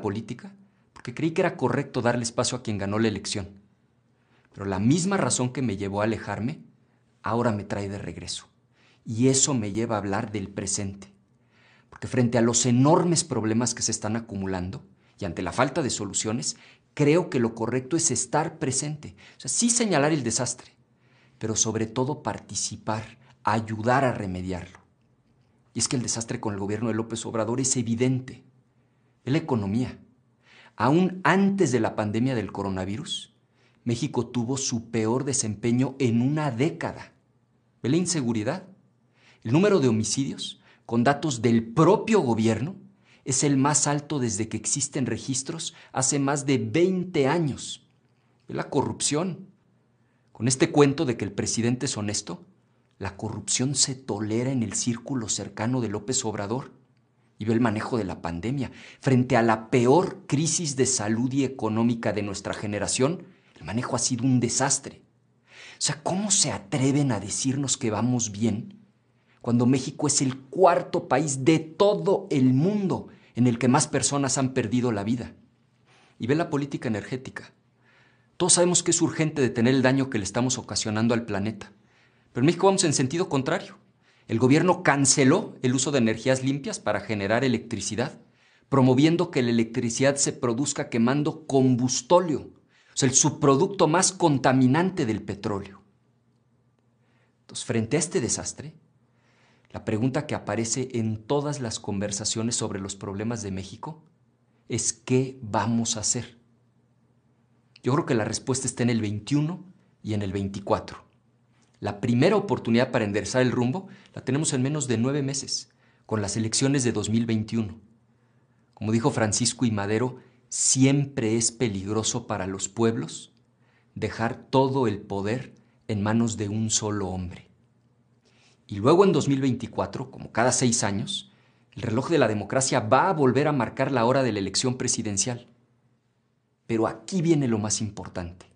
política porque creí que era correcto darle espacio a quien ganó la elección. Pero la misma razón que me llevó a alejarme, ahora me trae de regreso. Y eso me lleva a hablar del presente. Porque frente a los enormes problemas que se están acumulando y ante la falta de soluciones, creo que lo correcto es estar presente. O sea, sí señalar el desastre, pero sobre todo participar, ayudar a remediarlo. Y es que el desastre con el gobierno de López Obrador es evidente es la economía. Aún antes de la pandemia del coronavirus, México tuvo su peor desempeño en una década. ¿Ve la inseguridad? El número de homicidios, con datos del propio gobierno, es el más alto desde que existen registros hace más de 20 años. ¿Ve la corrupción? Con este cuento de que el presidente es honesto, la corrupción se tolera en el círculo cercano de López Obrador y ve el manejo de la pandemia. Frente a la peor crisis de salud y económica de nuestra generación, el manejo ha sido un desastre. O sea, ¿cómo se atreven a decirnos que vamos bien cuando México es el cuarto país de todo el mundo en el que más personas han perdido la vida? Y ve la política energética. Todos sabemos que es urgente detener el daño que le estamos ocasionando al planeta, pero en México vamos en sentido contrario el gobierno canceló el uso de energías limpias para generar electricidad, promoviendo que la electricidad se produzca quemando combustóleo, o sea, el subproducto más contaminante del petróleo. Entonces, frente a este desastre, la pregunta que aparece en todas las conversaciones sobre los problemas de México es ¿qué vamos a hacer? Yo creo que la respuesta está en el 21 y en el 24. La primera oportunidad para enderezar el rumbo la tenemos en menos de nueve meses, con las elecciones de 2021. Como dijo Francisco y Madero, siempre es peligroso para los pueblos dejar todo el poder en manos de un solo hombre. Y luego en 2024, como cada seis años, el reloj de la democracia va a volver a marcar la hora de la elección presidencial. Pero aquí viene lo más importante.